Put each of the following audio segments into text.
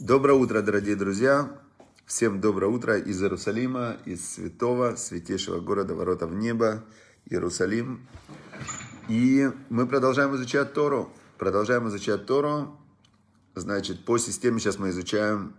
Доброе утро, дорогие друзья! Всем доброе утро из Иерусалима, из святого, святейшего города, ворота в небо, Иерусалим. И мы продолжаем изучать Тору. Продолжаем изучать Тору. Значит, по системе сейчас мы изучаем,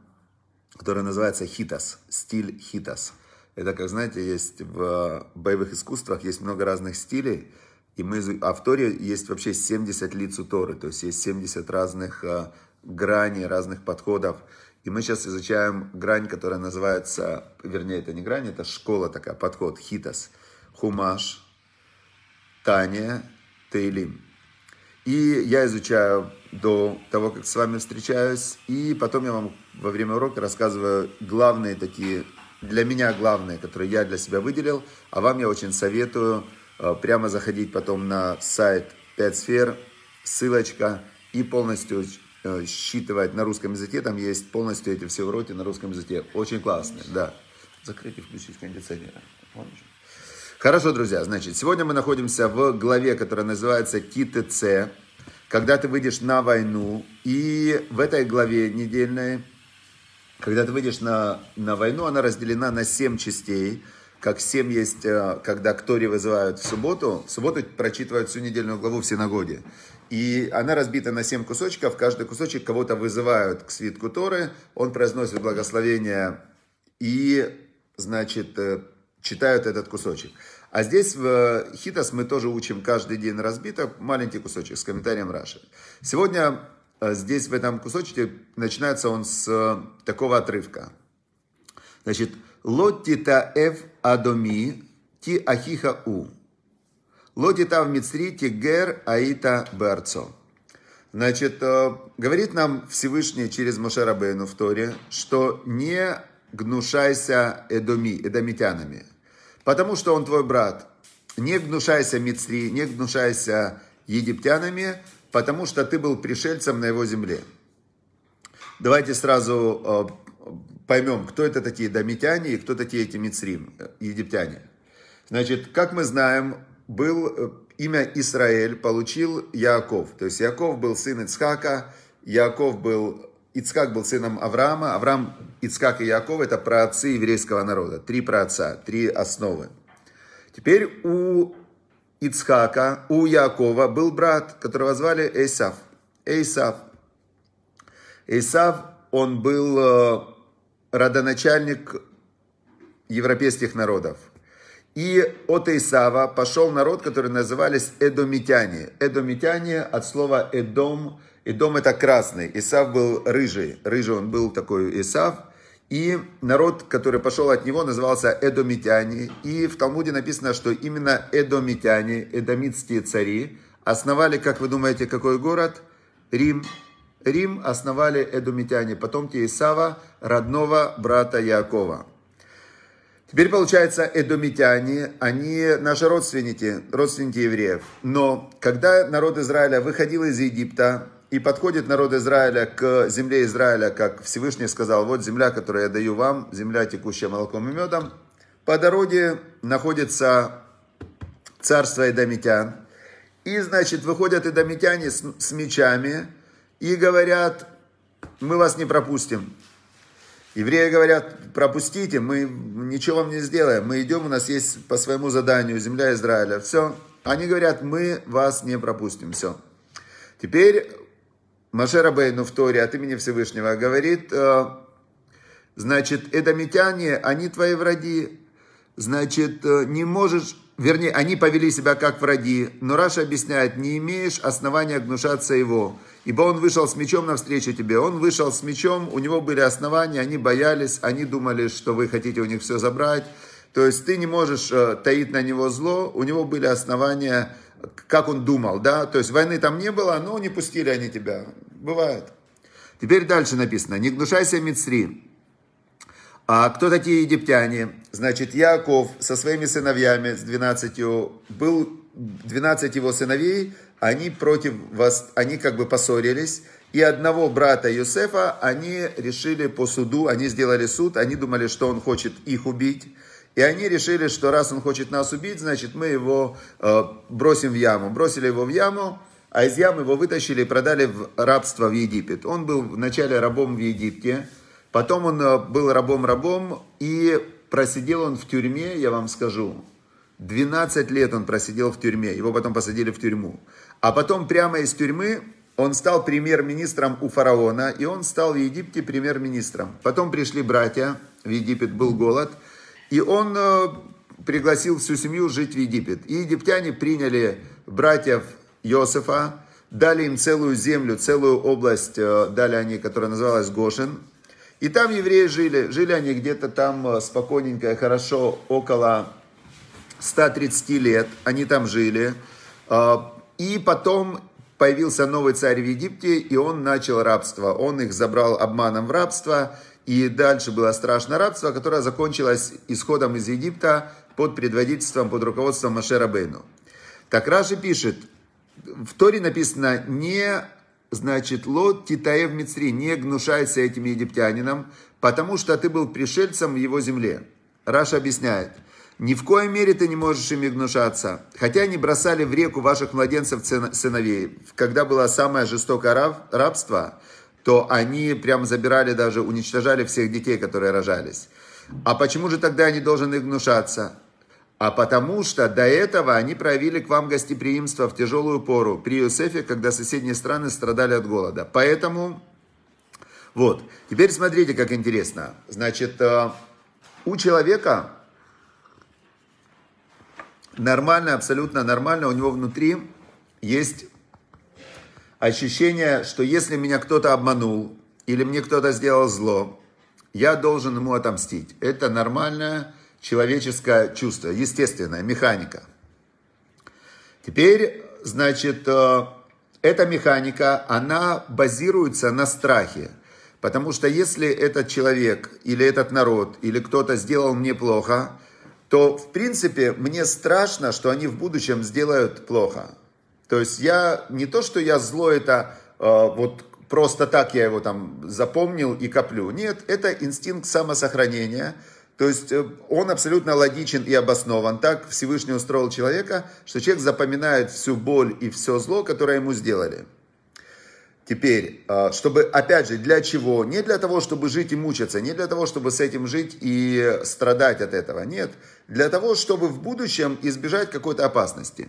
которая называется хитас, стиль хитас. Это, как знаете, есть в боевых искусствах, есть много разных стилей. И мы, а в Торе есть вообще 70 лиц у Торы, то есть есть 70 разных э, грани разных подходов. И мы сейчас изучаем грань, которая называется, вернее, это не грань, это школа такая, подход, хитос, хумаш, Таня, Тейлим. И я изучаю до того, как с вами встречаюсь, и потом я вам во время урока рассказываю главные такие, для меня главные, которые я для себя выделил, а вам я очень советую э, прямо заходить потом на сайт 5 сфер, ссылочка, и полностью Э, считывать на русском языке. Там есть полностью эти все уроки на русском языке. Очень классные, да. Закрыть и включить кондиционер. Хорошо, друзья, значит, сегодня мы находимся в главе, которая называется КИТЦ, когда ты выйдешь на войну, и в этой главе недельной, когда ты выйдешь на, на войну, она разделена на семь частей, как семь есть, э, когда Ктори вызывают в субботу, в субботу прочитывают всю недельную главу в синагоге. И она разбита на семь кусочков. Каждый кусочек кого-то вызывают к свитку Торы. Он произносит благословение и, значит, э, читают этот кусочек. А здесь в Хитас мы тоже учим каждый день разбито маленький кусочек с комментарием Раши. Сегодня э, здесь в этом кусочке начинается он с э, такого отрывка. Значит, «Лотти Та таэв адоми ти ахиха у». Лотита в Мицрите Гер Аита Берцо. Значит, э, говорит нам Всевышний через Мошарабейну в Торе, что не гнушайся эдоми, эдомитянами, потому что он твой брат. Не гнушайся Мицри, не гнушайся египтянами, потому что ты был пришельцем на его земле. Давайте сразу э, поймем, кто это такие домитяне и кто такие эти мицрим, э, египтяне. Значит, как мы знаем, был э, имя Израиль получил Яков. То есть Яков был сын Ицхака, Яков был, Ицхак был сыном Авраама, Авраам, Ицхак и Яков – это праотцы еврейского народа, три праотца, три основы. Теперь у Ицхака, у Якова был брат, которого звали Эйсав. Эйсав. Эйсав, он был э, родоначальник европейских народов – и от Исава пошел народ, который назывались эдомитяне. Эдомитяне от слова «эдом». «Эдом» — это красный. Исав был рыжий. Рыжий он был такой Исав. И народ, который пошел от него, назывался эдомитяне. И в Талмуде написано, что именно эдомитяне, эдомитские цари, основали, как вы думаете, какой город? Рим. Рим основали эдомитяне, потомки Исава, родного брата Якова. Теперь, получается, эдомитяне, они наши родственники, родственники евреев. Но когда народ Израиля выходил из Египта, и подходит народ Израиля к земле Израиля, как Всевышний сказал, вот земля, которую я даю вам, земля, текущая молоком и медом, по дороге находится царство Эдомитян. И, значит, выходят эдомитяне с, с мечами и говорят, мы вас не пропустим. Евреи говорят, пропустите, мы ничего вам не сделаем, мы идем, у нас есть по своему заданию земля Израиля, все. Они говорят, мы вас не пропустим, все. Теперь Маше Рабейну в Торе от имени Всевышнего говорит, э, значит, эдомитяне, они твои враги, значит, э, не можешь, вернее, они повели себя как враги, но Раша объясняет, не имеешь основания гнушаться его. Ибо он вышел с мечом навстречу тебе. Он вышел с мечом, у него были основания, они боялись, они думали, что вы хотите у них все забрать. То есть ты не можешь э, таить на него зло, у него были основания, как он думал, да? То есть войны там не было, но не пустили они тебя. Бывает. Теперь дальше написано. «Не гнушайся, Мицри». А кто такие египтяне? Значит, Яков со своими сыновьями, с 12, был 12 его сыновей, они против вас, они как бы поссорились, и одного брата Юсефа они решили по суду, они сделали суд, они думали, что он хочет их убить, и они решили, что раз он хочет нас убить, значит мы его э, бросим в яму. Бросили его в яму, а из ямы его вытащили и продали в рабство в Египет. Он был вначале рабом в Египте, потом он э, был рабом-рабом, и просидел он в тюрьме, я вам скажу, 12 лет он просидел в тюрьме, его потом посадили в тюрьму. А потом прямо из тюрьмы он стал премьер-министром у фараона, и он стал в Египте премьер-министром. Потом пришли братья, в Египет был голод, и он э, пригласил всю семью жить в Египет. И египтяне приняли братьев Иосифа, дали им целую землю, целую область, э, дали они, которая называлась Гошин. И там евреи жили. Жили они где-то там э, спокойненько, хорошо, около 130 лет, они там жили. А, и потом появился новый царь в Египте, и он начал рабство. Он их забрал обманом в рабство, и дальше было страшное рабство, которое закончилось исходом из Египта под предводительством, под руководством Машера Бейну. Так Раши пишет, в Торе написано, не, значит, Лот Титаев Мицри, не гнушайся этим египтянином, потому что ты был пришельцем в его земле. Раша объясняет – ни в коей мере ты не можешь ими гнушаться. Хотя они бросали в реку ваших младенцев сыновей, когда было самое жестокое рабство, то они прям забирали даже, уничтожали всех детей, которые рожались. А почему же тогда они должны гнушаться? А потому что до этого они проявили к вам гостеприимство в тяжелую пору при Юсефе, когда соседние страны страдали от голода. Поэтому, вот, теперь смотрите, как интересно. Значит, э, у человека нормально, абсолютно нормально, у него внутри есть ощущение, что если меня кто-то обманул, или мне кто-то сделал зло, я должен ему отомстить. Это нормальное человеческое чувство, естественная механика. Теперь, значит, э, эта механика, она базируется на страхе. Потому что если этот человек или этот народ или кто-то сделал мне плохо – то, в принципе, мне страшно, что они в будущем сделают плохо. То есть я, не то, что я зло, это э, вот просто так я его там запомнил и коплю. Нет, это инстинкт самосохранения. То есть э, он абсолютно логичен и обоснован. Так Всевышний устроил человека, что человек запоминает всю боль и все зло, которое ему сделали. Теперь, а, чтобы, опять же, для чего? Не для того, чтобы жить и мучиться, не для того, чтобы с этим жить и страдать от этого, нет. Для того, чтобы в будущем избежать какой-то опасности.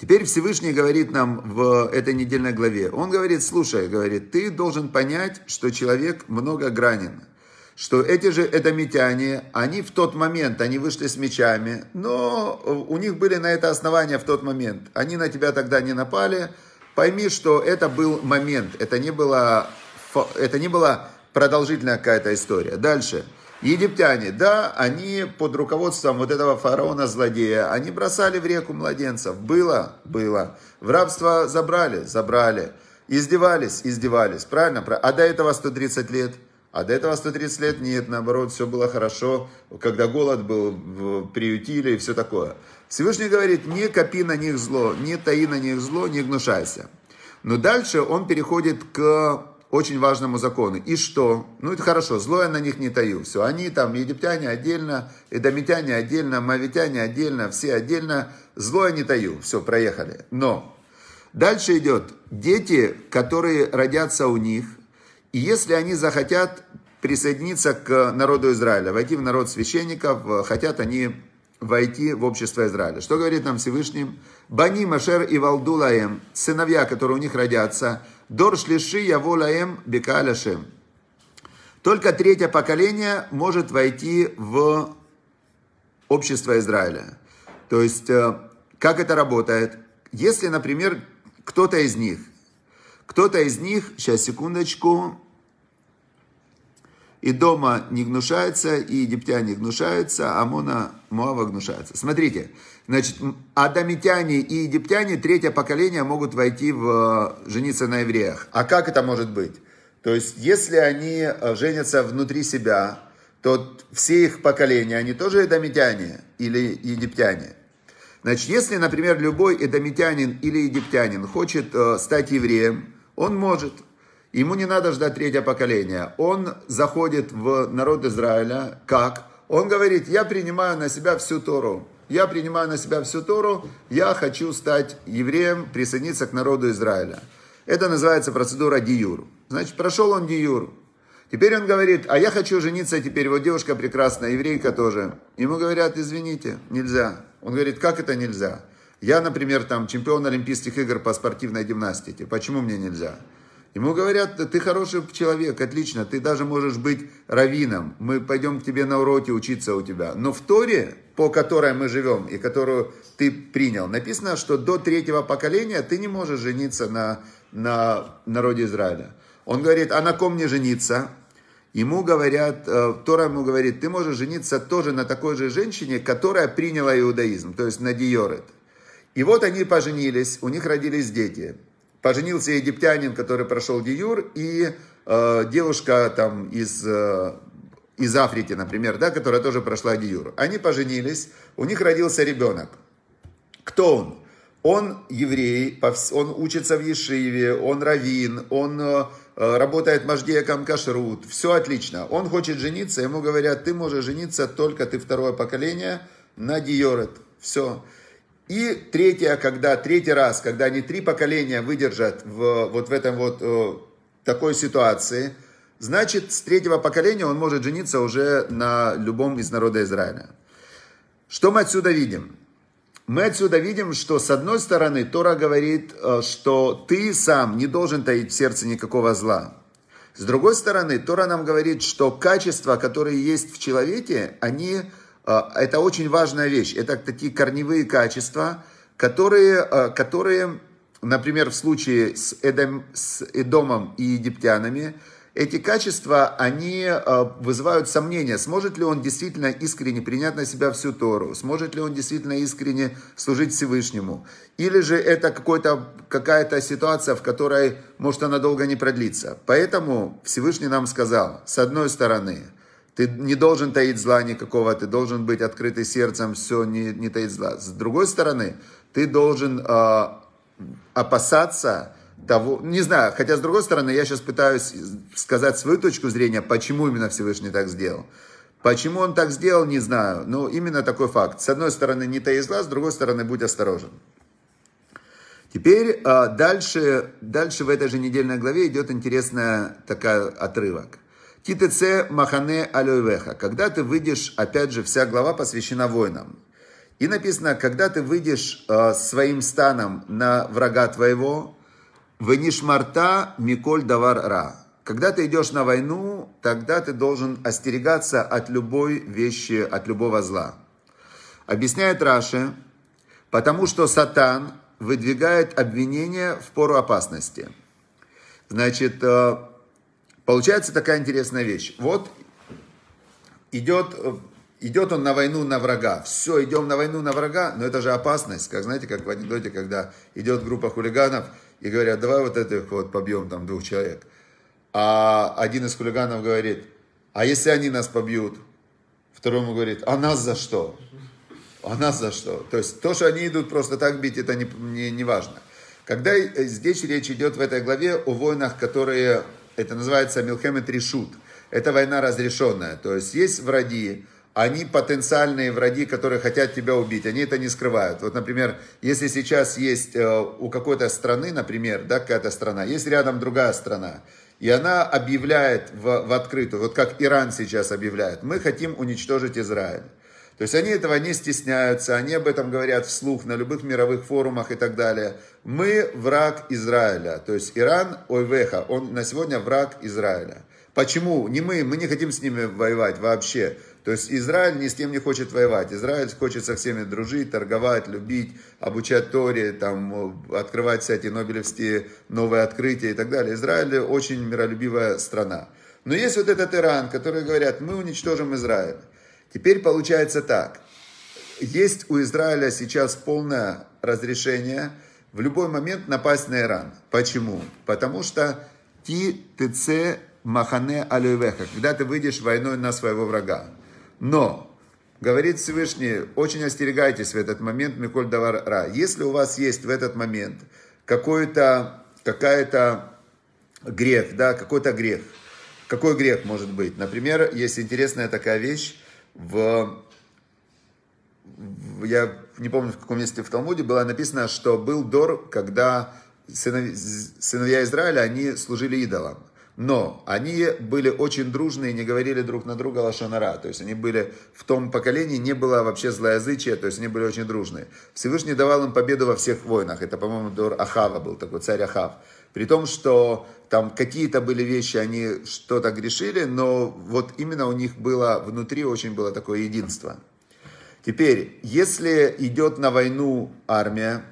Теперь Всевышний говорит нам в этой недельной главе, он говорит, слушай, говорит, ты должен понять, что человек многогранен, что эти же эдомитяне, они в тот момент, они вышли с мечами, но у них были на это основания в тот момент. Они на тебя тогда не напали, Пойми, что это был момент, это не было, это не была продолжительная какая-то история. Дальше. Египтяне, да, они под руководством вот этого фараона-злодея, они бросали в реку младенцев. Было? Было. В рабство забрали? Забрали. Издевались? Издевались. Правильно? А до этого 130 лет – а до этого 130 лет нет, наоборот, все было хорошо, когда голод был, приютили и все такое. Всевышний говорит, не копи на них зло, не таи на них зло, не гнушайся. Но дальше он переходит к очень важному закону. И что? Ну, это хорошо, зло я на них не таю. Все, они там, египтяне отдельно, эдомитяне отдельно, мавитяне отдельно, все отдельно. Зло я не таю. Все, проехали. Но дальше идет. Дети, которые родятся у них, и если они захотят присоединиться к народу Израиля, войти в народ священников, э, хотят они войти в общество Израиля. Что говорит нам Всевышний? Бани Машер и Валдулаем, сыновья, которые у них родятся, доршлиши Яволаем Бекаляшем. Только третье поколение может войти в общество Израиля. То есть, э, как это работает? Если, например, кто-то из них, кто-то из них, сейчас секундочку, и дома не гнушаются, и египтяне гнушаются, Амона, Моава гнушаются. Смотрите, значит, адамитяне и египтяне, третье поколение, могут войти в э, жениться на евреях. А как это может быть? То есть, если они э, женятся внутри себя, то все их поколения, они тоже эдомитяне или египтяне. Значит, если, например, любой эдомитянин или египтянин хочет э, стать евреем, он может – Ему не надо ждать третье поколение. Он заходит в народ Израиля. Как? Он говорит, я принимаю на себя всю Тору. Я принимаю на себя всю Тору. Я хочу стать евреем, присоединиться к народу Израиля. Это называется процедура диюр. Значит, прошел он диюр. Теперь он говорит, а я хочу жениться теперь. Вот девушка прекрасная, еврейка тоже. Ему говорят, извините, нельзя. Он говорит, как это нельзя? Я, например, там чемпион Олимпийских игр по спортивной гимнастике. Почему мне нельзя? Ему говорят, ты хороший человек, отлично, ты даже можешь быть раввином, мы пойдем к тебе на уроки учиться у тебя. Но в Торе, по которой мы живем и которую ты принял, написано, что до третьего поколения ты не можешь жениться на, на народе Израиля. Он говорит, а на ком мне жениться? Ему говорят, э, Тора ему говорит, ты можешь жениться тоже на такой же женщине, которая приняла иудаизм, то есть на Диорет. И вот они поженились, у них родились дети. Поженился египтянин, который прошел Диюр, и э, девушка там из, э, из Африки, например, да, которая тоже прошла Диюр. Они поженились, у них родился ребенок. Кто он? Он еврей, он учится в Ешиве, он раввин, он э, работает маждеяком кашрут, все отлично. Он хочет жениться, ему говорят, ты можешь жениться только ты второе поколение на Диорет. Все. И третье, когда, третий раз, когда они три поколения выдержат в, вот в этом вот э, такой ситуации, значит, с третьего поколения он может жениться уже на любом из народа Израиля. Что мы отсюда видим? Мы отсюда видим, что с одной стороны Тора говорит, э, что ты сам не должен таить в сердце никакого зла. С другой стороны, Тора нам говорит, что качества, которые есть в человеке, они а, это очень важная вещь. Это такие корневые качества, которые, а, которые например, в случае с, Эдом, с Эдомом и египтянами, эти качества, они а, вызывают сомнения, сможет ли он действительно искренне принять на себя всю Тору, сможет ли он действительно искренне служить Всевышнему, или же это какая-то ситуация, в которой, может, она долго не продлится. Поэтому Всевышний нам сказал, с одной стороны – ты не должен таить зла никакого, ты должен быть открытый сердцем, все, не, не таить зла. С другой стороны, ты должен э, опасаться того, не знаю, хотя с другой стороны, я сейчас пытаюсь сказать свою точку зрения, почему именно Всевышний так сделал. Почему он так сделал, не знаю, но именно такой факт. С одной стороны, не таить зла, с другой стороны, будь осторожен. Теперь а, дальше, дальше в этой же недельной главе идет интересная такая отрывок – Китеце Махане Алювеха. Когда ты выйдешь, опять же, вся глава посвящена воинам И написано, когда ты выйдешь э, своим станом на врага твоего, Венишмарта Миколь Давар Ра. Когда ты идешь на войну, тогда ты должен остерегаться от любой вещи, от любого зла. Объясняет Раши, потому что сатан выдвигает обвинения в пору опасности. Значит, э, Получается такая интересная вещь. Вот идет, э, идет он на войну на врага. Все, идем на войну на врага, но это же опасность. Как знаете, как в анекдоте, когда идет группа хулиганов и говорят, давай вот этих вот побьем там двух человек. А один из хулиганов говорит, а если они нас побьют? Второй ему говорит, а нас за что? А нас за что? То есть то, что они идут просто так бить, это не, не, не важно. Когда здесь э, речь идет в этой главе о войнах, которые это называется Милхемет Решут. Это война разрешенная. То есть есть враги, они потенциальные враги, которые хотят тебя убить, они это не скрывают. Вот, например, если сейчас есть э, у какой-то страны, например, да, какая-то страна, есть рядом другая страна, и она объявляет в, в открытую, вот как Иран сейчас объявляет, мы хотим уничтожить Израиль. То есть они этого не стесняются, они об этом говорят вслух на любых мировых форумах и так далее. Мы враг Израиля, то есть Иран, ой веха, он на сегодня враг Израиля. Почему? Не мы, мы не хотим с ними воевать вообще. То есть Израиль ни с кем не хочет воевать. Израиль хочет со всеми дружить, торговать, любить, обучать Торе, там, открывать всякие нобелевские новые открытия и так далее. Израиль очень миролюбивая страна. Но есть вот этот Иран, который говорят, мы уничтожим Израиль. Теперь получается так. Есть у Израиля сейчас полное разрешение в любой момент напасть на Иран. Почему? Потому что ти ТЦ махане алювеха, когда ты выйдешь войной на своего врага. Но, говорит Всевышний, очень остерегайтесь в этот момент, Миколь Давара, если у вас есть в этот момент какой-то какая-то грех, да, какой-то грех. Какой грех может быть? Например, есть интересная такая вещь, в, в я не помню в каком месте в Талмуде, было написано, что был Дор, когда сынов, сыновья Израиля, они служили идолам. Но они были очень дружные, не говорили друг на друга лошонара. То есть они были в том поколении, не было вообще злоязычия, то есть они были очень дружные. Всевышний давал им победу во всех войнах. Это, по-моему, Дор Ахава был такой, царь Ахав. При том, что там какие-то были вещи, они что-то грешили, но вот именно у них было, внутри очень было такое единство. Теперь, если идет на войну армия,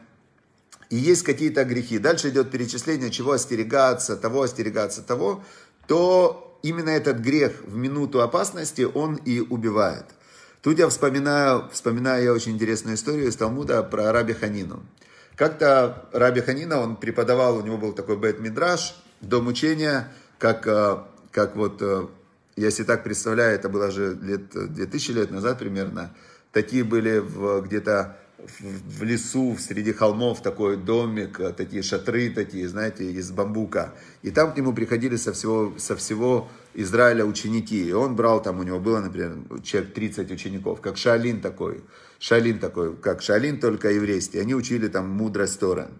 и есть какие-то грехи, дальше идет перечисление, чего остерегаться, того остерегаться, того, то именно этот грех в минуту опасности он и убивает. Тут я вспоминаю, вспоминаю я очень интересную историю из Талмуда про Раби Ханину. Как-то Раби Ханина, он преподавал, у него был такой бет мидраш до мучения, как, э, как вот, э, если так представляю, это было же лет 2000 э, лет назад примерно, такие были в где-то в лесу, в среди холмов такой домик, э, такие шатры такие, знаете, из бамбука. И там к нему приходили со всего, со всего Израиля ученики. И он брал там, у него было, например, человек 30 учеников, как Шалин такой. Шалин такой, как Шалин, только еврейский. Они учили там мудрость Сторон.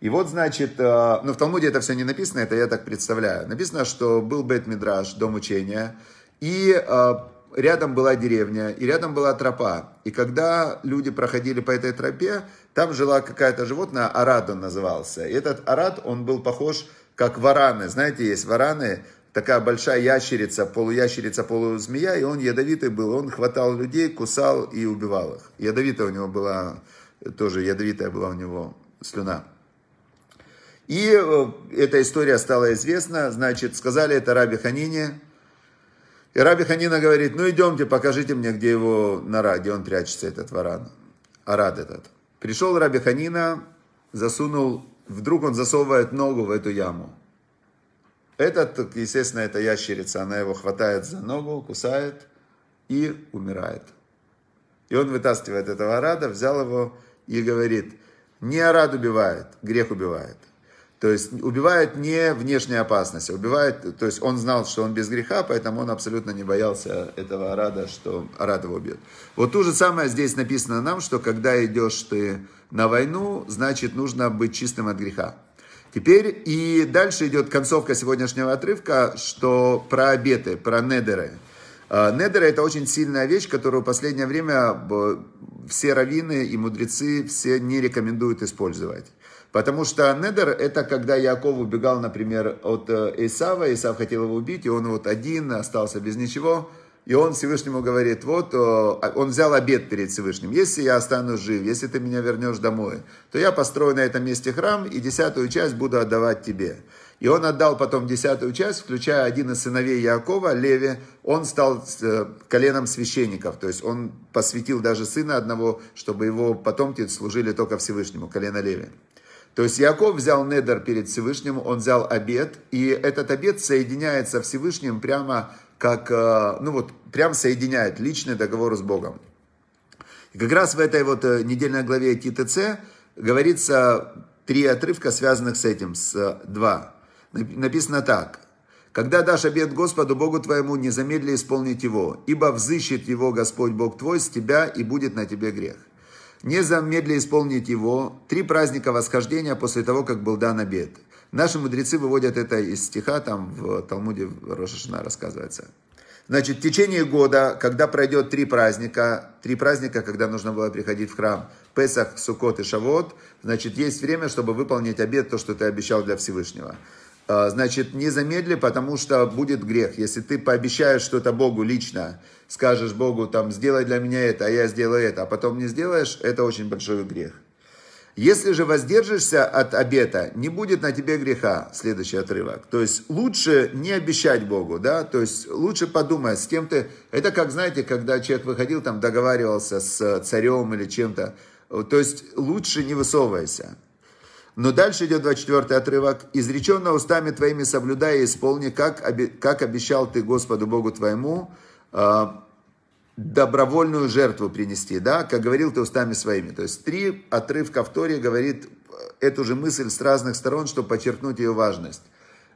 И вот, значит, э, ну в Талмуде это все не написано, это я так представляю. Написано, что был Бет Мидраш, дом учения, и э, рядом была деревня, и рядом была тропа. И когда люди проходили по этой тропе, там жила какая-то животное, арад он назывался. И этот арад, он был похож как вараны. Знаете, есть вараны, такая большая ящерица, полуящерица, полузмея, и он ядовитый был. Он хватал людей, кусал и убивал их. Ядовитая у него была, тоже ядовитая была у него слюна. И э, эта история стала известна, значит, сказали это Раби Ханине, и Раби Ханина говорит, ну идемте, покажите мне, где его нора, где он прячется, этот варан, арад этот. Пришел Раби Ханина, засунул, вдруг он засовывает ногу в эту яму. Этот, естественно, это ящерица, она его хватает за ногу, кусает и умирает. И он вытаскивает этого арада, взял его и говорит, не арад убивает, грех убивает. То есть убивает не внешняя опасность, а убивает, то есть он знал, что он без греха, поэтому он абсолютно не боялся этого рада, что Арад его убьет. Вот то же самое здесь написано нам, что когда идешь ты на войну, значит нужно быть чистым от греха. Теперь и дальше идет концовка сегодняшнего отрывка, что про обеты, про недеры. А, недеры это очень сильная вещь, которую в последнее время все раввины и мудрецы все не рекомендуют использовать. Потому что недер это когда Яков убегал, например, от э, Исава, Исав хотел его убить, и он вот один остался без ничего. И он Всевышнему говорит, вот, э, а, он взял обед перед Всевышним. Если я останусь жив, если ты меня вернешь домой, то я построю на этом месте храм и десятую часть буду отдавать тебе. И он отдал потом десятую часть, включая один из сыновей Якова, Леви. Он стал э, коленом священников, то есть он посвятил даже сына одного, чтобы его потомки служили только Всевышнему, колено Леви. То есть Яков взял недер перед Всевышним, он взял обед, и этот обед соединяется Всевышним прямо как, э, ну вот, прям соединяет личный договор с Богом. И как раз в этой вот э, недельной главе ТТЦ говорится три отрывка, связанных с этим, с э, два. Написано так. Когда дашь обед Господу Богу твоему, не замедли исполнить его, ибо взыщет его Господь Бог твой с тебя, и будет на тебе грех не замедли исполнить его три праздника восхождения после того, как был дан обед. Наши мудрецы выводят это из стиха, там в Талмуде Рошашина рассказывается. Значит, в течение года, когда пройдет три праздника, три праздника, когда нужно было приходить в храм, Песах, Сукот и Шавот, значит, есть время, чтобы выполнить обед, то, что ты обещал для Всевышнего. А, значит, не замедли, потому что будет грех. Если ты пообещаешь что-то Богу лично, скажешь Богу, там, сделай для меня это, а я сделаю это, а потом не сделаешь, это очень большой грех. Если же воздержишься от обета, не будет на тебе греха, следующий отрывок. То есть лучше не обещать Богу, да, то есть лучше подумай, с кем ты... Это как, знаете, когда человек выходил, там, договаривался с царем или чем-то, то есть лучше не высовывайся. Но дальше идет 24 отрывок. «Изреченно устами твоими соблюдая и исполни, как, обе, как обещал ты Господу Богу твоему, э, добровольную жертву принести, да, как говорил ты устами своими». То есть три отрывка в Торе говорит э, эту же мысль с разных сторон, чтобы подчеркнуть ее важность.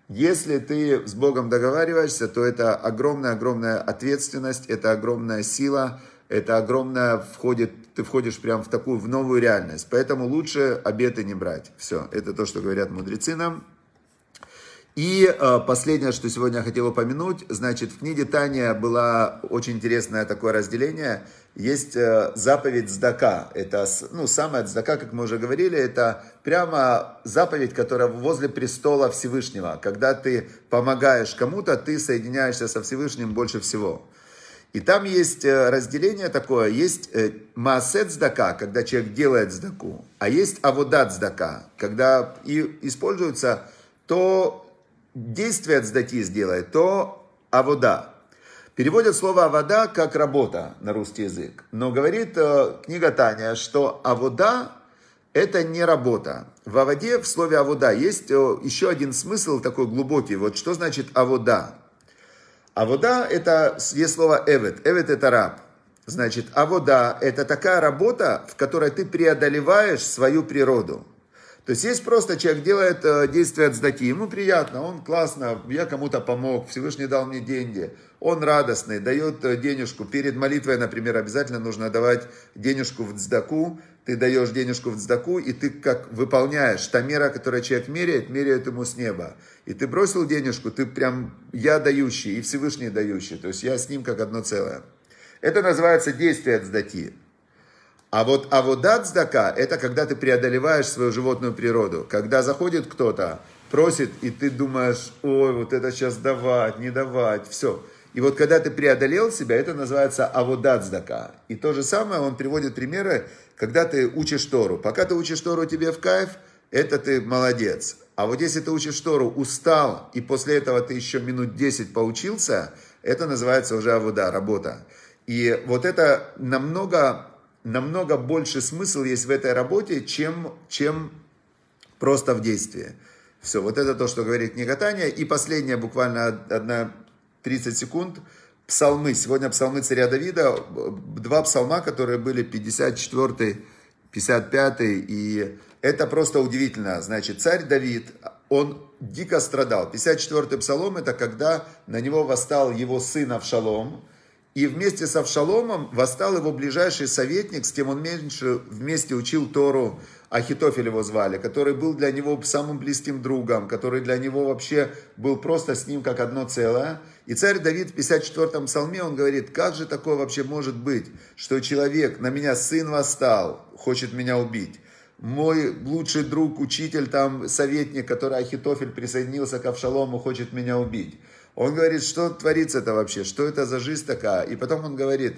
Если ты с Богом договариваешься, то это огромная-огромная ответственность, это огромная сила – это огромное входит, ты входишь прямо в такую, в новую реальность. Поэтому лучше обеты не брать. Все, это то, что говорят мудрецы нам. И э, последнее, что сегодня я хотел упомянуть, значит, в книге Таня было очень интересное такое разделение. Есть э, заповедь Здака. Это, ну, самая Здака, как мы уже говорили, это прямо заповедь, которая возле престола Всевышнего. Когда ты помогаешь кому-то, ты соединяешься со Всевышним больше всего. И там есть э, разделение такое, есть э, маасет здака, когда человек делает здаку, а есть аводат здака, когда и используется то действие от сдаки сделает, то авода. Переводят слово авода как работа на русский язык, но говорит э, книга Таня, что авода это не работа. В аводе, в слове авода, есть еще один смысл такой глубокий. Вот что значит авода? А вода это, есть слово эвет. Эвет это раб. Значит, а вода это такая работа, в которой ты преодолеваешь свою природу. То есть есть просто человек делает э, действие от сдати, ему приятно, он классно, я кому-то помог, Всевышний дал мне деньги, он радостный, дает э, денежку. Перед молитвой, например, обязательно нужно давать денежку в дздаку, ты даешь денежку в дздаку, и ты как выполняешь, та мера, которую человек меряет, меряет ему с неба. И ты бросил денежку, ты прям я дающий, и Всевышний дающий, то есть я с ним как одно целое. Это называется действие дздаки. А вот а авода дздака – это когда ты преодолеваешь свою животную природу. Когда заходит кто-то, просит, и ты думаешь, ой, вот это сейчас давать, не давать, все. И вот когда ты преодолел себя, это называется аводадздака. И то же самое он приводит примеры когда ты учишь Тору. Пока ты учишь Тору, тебе в кайф, это ты молодец. А вот если ты учишь Тору, устал, и после этого ты еще минут 10 поучился, это называется уже авуда, работа. И вот это намного, намного больше смысл есть в этой работе, чем, чем просто в действии. Все, вот это то, что говорит книга Таня. И последняя, буквально одна 30 секунд – псалмы. Сегодня псалмы царя Давида, два псалма, которые были 54, 55 и это просто удивительно. Значит, царь Давид, он дико страдал. 54-й псалом это когда на него восстал его сын Авшалом, и вместе с Авшаломом восстал его ближайший советник, с кем он меньше вместе учил Тору, Ахитофель его звали, который был для него самым близким другом, который для него вообще был просто с ним как одно целое. И царь Давид в 54-м псалме, он говорит, как же такое вообще может быть, что человек, на меня сын восстал, хочет меня убить. Мой лучший друг, учитель, там, советник, который Ахитофель присоединился к Авшалому, хочет меня убить. Он говорит, что творится это вообще, что это за жизнь такая. И потом он говорит,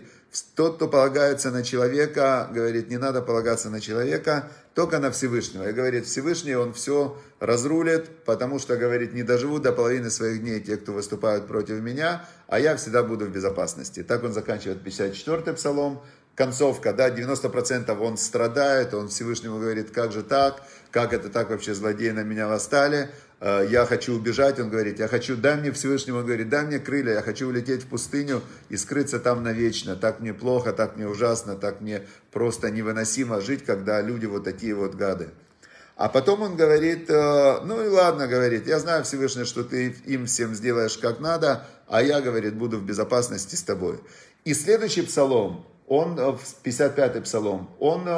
тот, кто полагается на человека, говорит, не надо полагаться на человека, только на Всевышнего. И говорит, Всевышний, он все разрулит, потому что, говорит, не доживу до половины своих дней те, кто выступают против меня, а я всегда буду в безопасности. Так он заканчивает 54-й псалом, концовка, да, 90% он страдает, он Всевышнему говорит, как же так, как это так вообще злодеи на меня восстали, «Э, я хочу убежать, он говорит, я хочу, дай мне Всевышнему, он говорит, дай мне крылья, я хочу улететь в пустыню и скрыться там навечно, так мне плохо, так мне ужасно, так мне просто невыносимо жить, когда люди вот такие вот гады. А потом он говорит, «Э, ну и ладно, говорит, я знаю, Всевышний, что ты им всем сделаешь как надо, а я, говорит, буду в безопасности с тобой. И следующий псалом, он, 55-й э, псалом, он,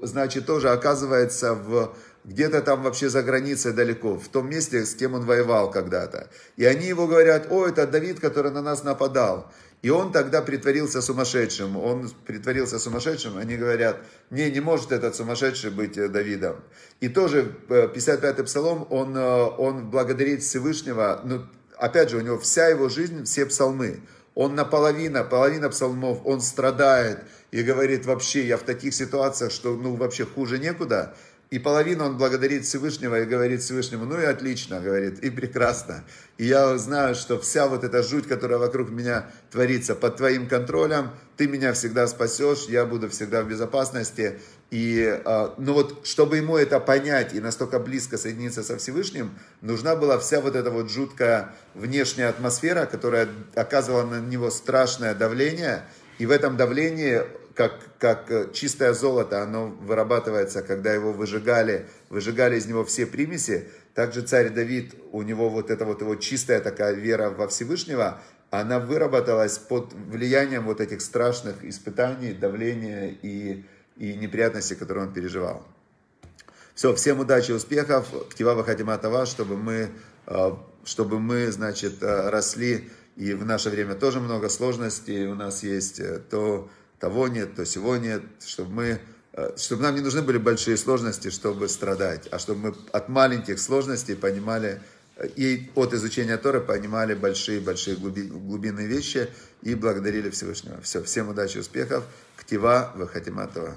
значит, тоже оказывается в где-то там вообще за границей далеко, в том месте, с кем он воевал когда-то. И они его говорят, о, это Давид, который на нас нападал. И он тогда притворился сумасшедшим. Он притворился сумасшедшим, они говорят, не, не может этот сумасшедший быть э, Давидом. И тоже 55-й э, псалом, он, э, он благодарит Всевышнего, ну, опять же, у него вся его жизнь, все псалмы. Он наполовину, половина псалмов, он страдает и говорит, вообще, я в таких ситуациях, что, ну, вообще хуже некуда. И половину он благодарит Всевышнего и говорит Всевышнему, ну и отлично, говорит, и прекрасно. И я знаю, что вся вот эта жуть, которая вокруг меня творится, под твоим контролем, ты меня всегда спасешь, я буду всегда в безопасности. И, а, ну вот, чтобы ему это понять и настолько близко соединиться со Всевышним, нужна была вся вот эта вот жуткая внешняя атмосфера, которая оказывала на него страшное давление. И в этом давлении как, как э, чистое золото, оно вырабатывается, когда его выжигали, выжигали из него все примеси. Также царь Давид, у него вот эта вот его чистая такая вера во Всевышнего, она выработалась под влиянием вот этих страшных испытаний, давления и, и неприятностей, которые он переживал. Все, всем удачи, успехов. Ктивава от вас, чтобы мы, э, чтобы мы, значит, э, росли. И в наше время тоже много сложностей у нас есть. То того нет, то сего нет, чтобы мы э, чтобы нам не нужны были большие сложности, чтобы страдать, а чтобы мы от маленьких сложностей понимали э, и от изучения Торы понимали большие-большие глубинные вещи и благодарили Всевышнего. Все, всем удачи, успехов. Ктива Вахатиматова.